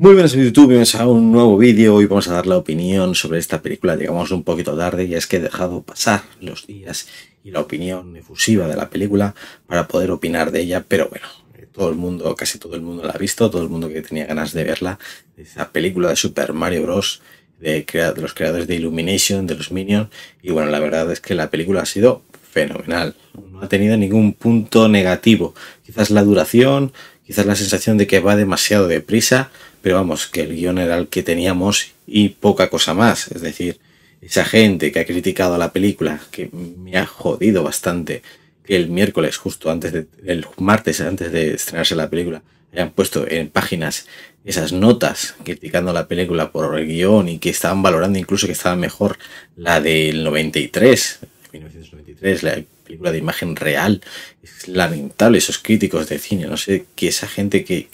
Muy buenas en YouTube, bienvenidos a un nuevo vídeo. Hoy vamos a dar la opinión sobre esta película. Llegamos un poquito tarde y es que he dejado pasar los días y la opinión efusiva de la película para poder opinar de ella, pero bueno, eh, todo el mundo, casi todo el mundo la ha visto, todo el mundo que tenía ganas de verla. Esa película de Super Mario Bros. de, de los creadores de Illumination, de los Minions. Y bueno, la verdad es que la película ha sido fenomenal. No ha tenido ningún punto negativo. Quizás la duración, quizás la sensación de que va demasiado deprisa pero vamos, que el guión era el que teníamos y poca cosa más. Es decir, esa gente que ha criticado la película, que me ha jodido bastante, que el miércoles, justo antes de, el martes antes de estrenarse la película, hayan puesto en páginas esas notas criticando la película por el guión y que estaban valorando incluso que estaba mejor la del 93, 1993, la película de imagen real. Es lamentable esos críticos de cine, no sé, que esa gente que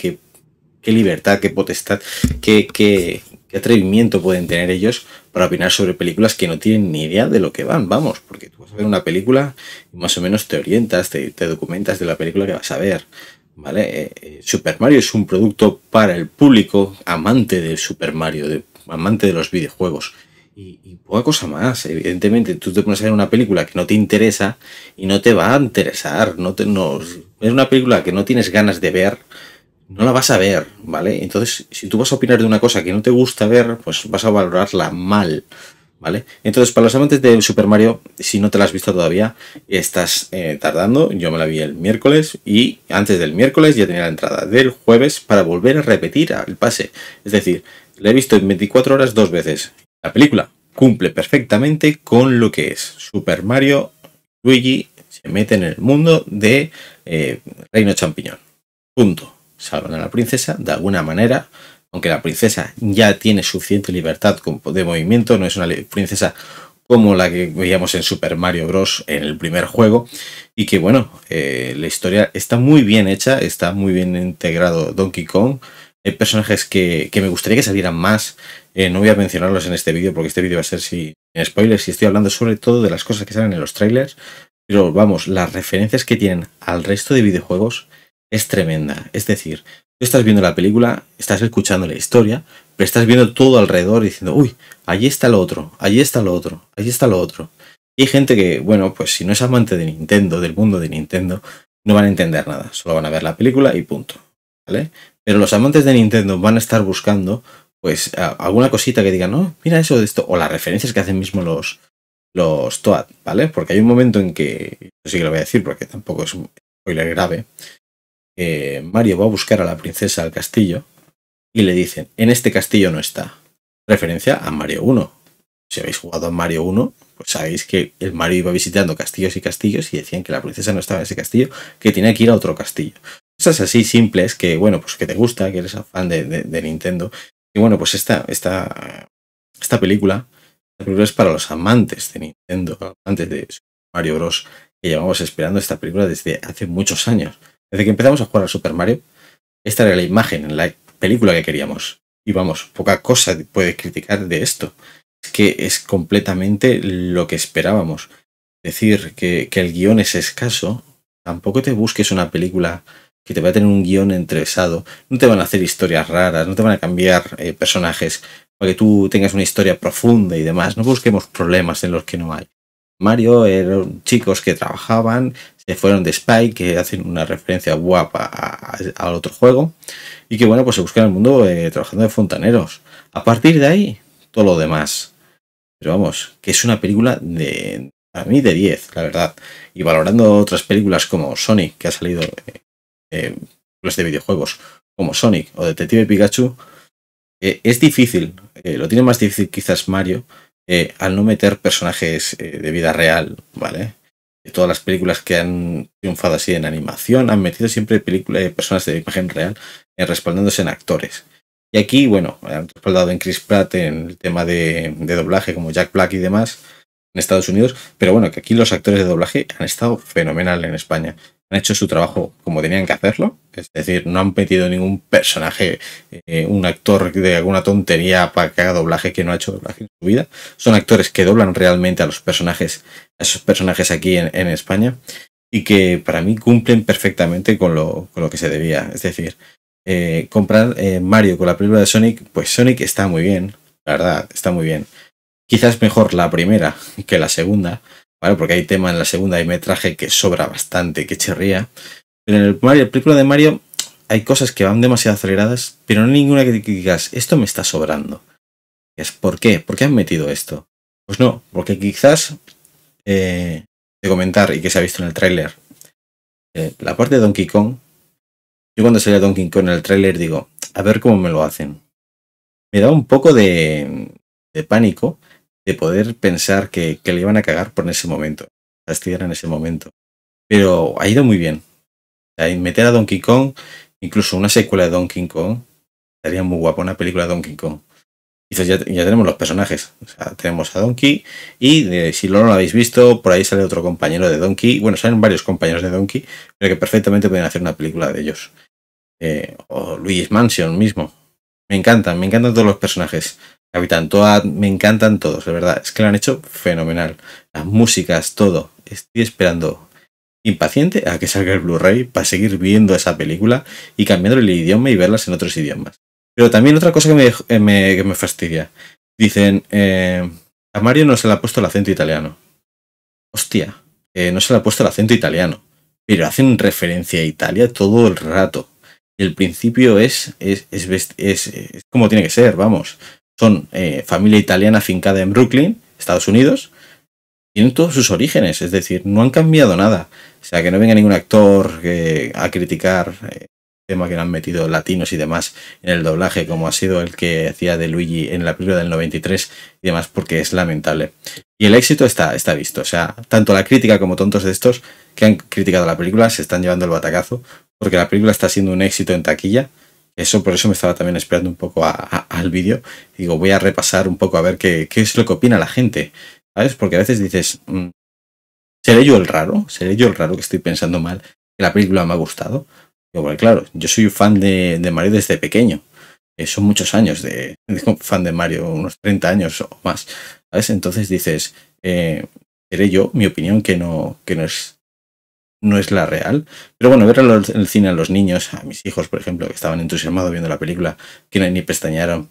qué libertad, qué potestad, qué, atrevimiento pueden tener ellos para opinar sobre películas que no tienen ni idea de lo que van, vamos, porque tú vas a ver una película y más o menos te orientas, te, documentas de la película que vas a ver. ¿Vale? Eh, eh, Super Mario es un producto para el público amante de Super Mario, de, amante de los videojuegos. Y, poca cosa más. Evidentemente, tú te pones a ver una película que no te interesa y no te va a interesar. No, te, es una película que no tienes ganas de ver no la vas a ver, ¿vale? Entonces, si tú vas a opinar de una cosa que no te gusta ver, pues vas a valorarla mal, ¿vale? Entonces, para los amantes de Super Mario, si no te la has visto todavía, estás eh, tardando. Yo me la vi el miércoles y antes del miércoles ya tenía la entrada del jueves para volver a repetir el pase. Es decir, la he visto en 24 horas dos veces. La película cumple perfectamente con lo que es Super Mario, Luigi se mete en el mundo de eh, Reino Champiñón. Punto salvando a la princesa de alguna manera, aunque la princesa ya tiene suficiente libertad de movimiento, no es una princesa como la que veíamos en Super Mario Bros. en el primer juego. Y que bueno, eh, la historia está muy bien hecha, está muy bien integrado Donkey Kong. Hay personajes que, me gustaría que salieran más. Eh, no voy a mencionarlos en este vídeo porque este vídeo va a ser sin spoilers y estoy hablando sobre todo de las cosas que salen en los trailers. Pero vamos, las referencias que tienen al resto de videojuegos es tremenda. Es decir, tú estás viendo la película, estás escuchando la historia, pero estás viendo todo alrededor diciendo, uy, allí está lo otro, allí está lo otro, allí está lo otro. Y hay gente que, bueno, pues si no es amante de Nintendo, del mundo de Nintendo, no van a entender nada, solo van a ver la película y punto. ¿Vale? Pero los amantes de Nintendo van a estar buscando, pues, alguna cosita que digan, no, mira eso de esto, o las referencias que hacen mismo los, los Toad, ¿vale? Porque hay un momento en que, sí que lo voy a decir porque tampoco es un spoiler grave, eh, Mario va a buscar a la princesa al castillo y le dicen, en este castillo no está. Referencia a Mario 1. Si habéis jugado a Mario 1, pues sabéis que el Mario iba visitando castillos y castillos y decían que la princesa no estaba en ese castillo, que tenía que ir a otro castillo. Cosas así simples que, bueno, pues que te gusta, que eres fan de, Nintendo. Y bueno, pues esta, esta, esta película, esta película es para los amantes de Nintendo, amantes de Mario Bros. que llevamos esperando esta película desde hace muchos años. Desde que empezamos a jugar a Super Mario, esta era la imagen, la película que queríamos. Y vamos, poca cosa puede criticar de esto. Es que es completamente lo que esperábamos. Decir que, el guión es escaso, tampoco te busques una película que te va a tener un guión entresado. no te van a hacer historias raras, no te van a cambiar eh, personajes para que tú tengas una historia profunda y demás. No busquemos problemas en los que no hay. Mario eran chicos que trabajaban, se fueron de Spy, que hacen una referencia guapa al otro juego, y que bueno, pues se buscan el mundo eh, trabajando de fontaneros. A partir de ahí, todo lo demás. Pero vamos, que es una película de, a mí de 10, la verdad. Y valorando otras películas como Sonic, que ha salido eh, los eh, pues de videojuegos, como Sonic o Detective Pikachu, eh, es difícil, lo tiene más difícil quizás Mario, eh, al no meter personajes eh, de vida real, ¿vale? Todas las películas que han triunfado así en animación han metido siempre películas, eh, personas de imagen real respaldándose en actores. Y aquí, bueno, han respaldado en Chris Pratt en el tema de doblaje como Jack Black y demás, en Estados Unidos, pero bueno, que aquí los actores de doblaje han estado fenomenal en España. Han hecho su trabajo como tenían que hacerlo, es decir, no han metido ningún personaje, eh, un actor de alguna tontería para que haga doblaje que no ha hecho doblaje en su vida. Son actores que doblan realmente a los personajes, a esos personajes aquí en, España y que para mí cumplen perfectamente con lo, con lo que se debía. Es decir, eh, comprar eh, Mario con la película de Sonic, pues Sonic está muy bien, la verdad, está muy bien. Quizás mejor la primera que la segunda, ¿vale? Porque hay tema en la segunda y metraje que sobra bastante, que cherría. Pero en el Mario, película de Mario hay cosas que van demasiado aceleradas, pero no hay ninguna que digas, esto me está sobrando. Es, ¿Por qué? ¿Por qué han metido esto? Pues no, porque quizás eh, de comentar y que se ha visto en el tráiler, eh, la parte de Donkey Kong, yo cuando salía Donkey Kong en el tráiler digo, a ver cómo me lo hacen. Me da un poco de pánico de poder pensar que, que le iban a cagar por ese momento, estudiar en ese momento. Pero ha ido muy bien. meter a Donkey Kong, incluso una secuela de Donkey Kong, estaría muy guapo una película de Donkey Kong. Y ya, tenemos los personajes. tenemos a Donkey y si no lo habéis visto, por ahí sale otro compañero de Donkey. Bueno, salen varios compañeros de Donkey, pero que perfectamente pueden hacer una película de ellos. Eh, o Luis Mansion mismo. Me encantan, me encantan todos los personajes. Capitán Toad, me encantan todos, de verdad. Es que lo han hecho fenomenal. Las músicas, todo. Estoy esperando impaciente a que salga el Blu-ray para seguir viendo esa película y cambiando el idioma y verlas en otros idiomas. Pero también otra cosa que me, eh, me fastidia. Dicen, eh, a Mario no se le ha puesto el acento italiano. Hostia, no se le ha puesto el acento italiano. Pero hacen referencia a Italia todo el rato. el principio es, es, como tiene que ser, vamos son eh, familia italiana fincada en Brooklyn, Estados Unidos. Tienen todos sus orígenes, es decir, no han cambiado nada. O sea, que no venga ningún actor eh, a criticar eh, el tema que le han metido latinos y demás en el doblaje, como ha sido el que hacía de Luigi en la película del 93 y demás, porque es lamentable. Y el éxito está, está visto. O sea, tanto la crítica como tontos de estos que han criticado la película se están llevando el batacazo, porque la película está siendo un éxito en taquilla eso por eso me estaba también esperando un poco al vídeo. Digo, voy a repasar un poco a ver qué, es lo que opina la gente. ¿Sabes? Porque a veces dices, mm, ¿seré yo el raro? ¿Seré yo el raro que estoy pensando mal? Que la película me ha gustado. claro, yo soy fan de, Mario desde pequeño. Eh, son muchos años de, fan de Mario, unos 30 años o más. ¿Sabes? Entonces dices, eh, ¿seré yo mi opinión que no, que no es no es la real. Pero bueno, ver en el cine a los niños, a mis hijos, por ejemplo, que estaban entusiasmados viendo la película, que ni pestañaron,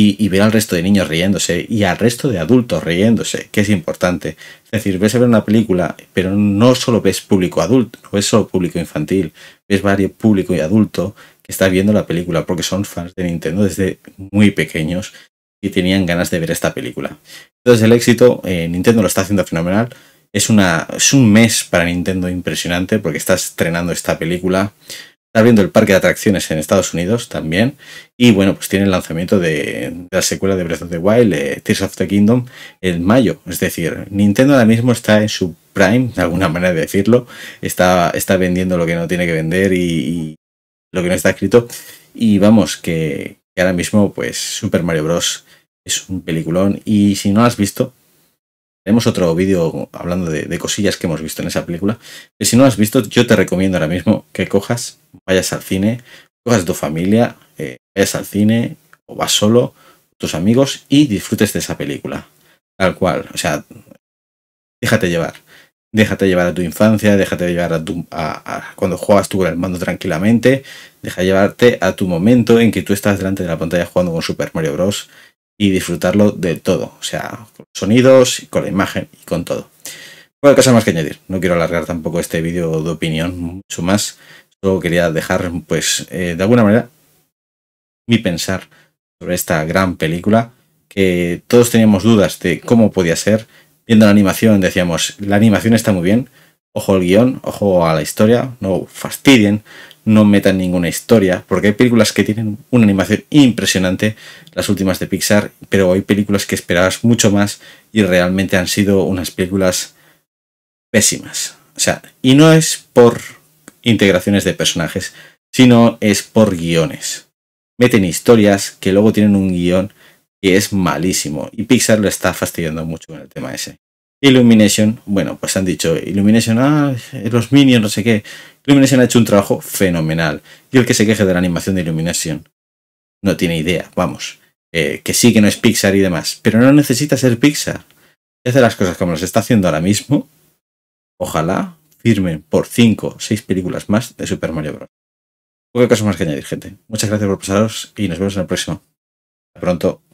y, ver al resto de niños riéndose y al resto de adultos riéndose, que es importante. Es decir, ves a ver una película, pero no solo ves público adulto, no ves solo público infantil, ves varios público y adulto que está viendo la película porque son fans de Nintendo desde muy pequeños y tenían ganas de ver esta película. Entonces el éxito, eh, Nintendo lo está haciendo fenomenal es, una, es un mes para Nintendo impresionante porque está estrenando esta película. Está viendo el parque de atracciones en Estados Unidos también. Y bueno, pues tiene el lanzamiento de, la secuela de Breath of the Wild, eh, Tears of the Kingdom, en mayo. Es decir, Nintendo ahora mismo está en su prime, de alguna manera de decirlo. Está, está vendiendo lo que no tiene que vender y, lo que no está escrito. Y vamos, que, que ahora mismo, pues Super Mario Bros. es un peliculón. Y si no lo has visto, tenemos otro vídeo hablando de, cosillas que hemos visto en esa película. y si no has visto, yo te recomiendo ahora mismo que cojas, vayas al cine, cojas tu familia, es eh, vayas al cine o vas solo, tus amigos y disfrutes de esa película. Tal cual. O sea, déjate llevar. Déjate llevar a tu infancia, déjate llevar a, tu, cuando juegas tú con el mando tranquilamente, deja llevarte a tu momento en que tú estás delante de la pantalla jugando con Super Mario Bros y disfrutarlo de todo, o sea, con sonidos, con la imagen y con todo. Bueno, cosa más que añadir, no quiero alargar tampoco este vídeo de opinión mucho más, solo quería dejar, pues, eh, de alguna manera, mi pensar sobre esta gran película, que todos teníamos dudas de cómo podía ser, viendo la animación decíamos, la animación está muy bien, ojo al guión, ojo a la historia, no fastidien no metan ninguna historia, porque hay películas que tienen una animación impresionante, las últimas de Pixar, pero hay películas que esperabas mucho más y realmente han sido unas películas pésimas. O sea, y no es por integraciones de personajes, sino es por guiones. Meten historias que luego tienen un guión que es malísimo y Pixar lo está fastidiando mucho con el tema ese. Illumination, bueno, pues han dicho Illumination, ah, los Minions, no sé qué. Illumination ha hecho un trabajo fenomenal. Y el que se queje de la animación de Illumination no tiene idea, vamos. Eh, que sí, que no es Pixar y demás. Pero no necesita ser Pixar. hace las cosas como las está haciendo ahora mismo. Ojalá firmen por 5 o 6 películas más de Super Mario Bros. Poca cosa más que añadir, gente. Muchas gracias por pasaros y nos vemos en el próximo. Hasta pronto.